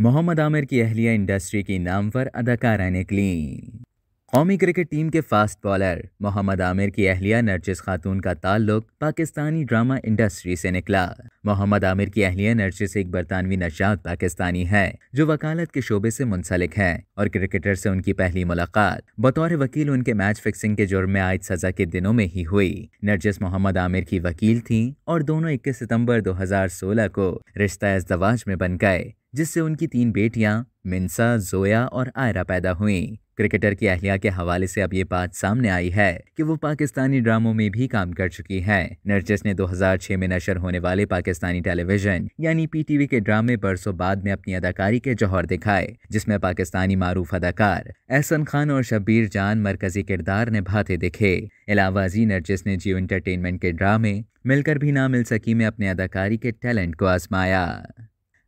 मोहम्मद आमिर की अहलिया इंडस्ट्री की नामवर अदाकारा निकली कौमी क्रिकेट टीम के फास्ट बॉलर मोहम्मद आमिर की अहलिया नरजिस खातून का ताल्लुक पाकिस्तानी ड्रामा इंडस्ट्री से निकला मोहम्मद आमिर की अहलिया नरजिस एक बरतानवी नजात पाकिस्तानी है जो वकालत के शोबे से मुंसलिक है और क्रिकेटर से उनकी पहली मुलाकात बतौर वकील उनके मैच फिक्सिंग के जुर्म में आयद सजा के दिनों में ही हुई नरजिस मोहम्मद आमिर की वकील थी और दोनों इक्कीस सितम्बर दो हजार सोलह को रिश्ता इजदवाज में बन गए जिससे उनकी तीन बेटियां मिनसा जोया और आयरा पैदा हुई क्रिकेटर की अहलिया के हवाले से अब ये बात सामने आई है कि वो पाकिस्तानी ड्रामों में भी काम कर चुकी है नर्जिस ने 2006 में नशर होने वाले पाकिस्तानी टेलीविजन यानी पीटीवी के ड्रामे बरसों बाद में अपनी अदाकारी के जौहर दिखाए जिसमें पाकिस्तानी मारूफ अदाकार एहसन खान और शब्बीर जान मरकजी किरदार निभाते दिखे इलावाजी नर्जिस ने जियो इंटरटेनमेंट के ड्रामे मिलकर भी ना मिल सकी में अपने अदाकारी के टैलेंट को आजमाया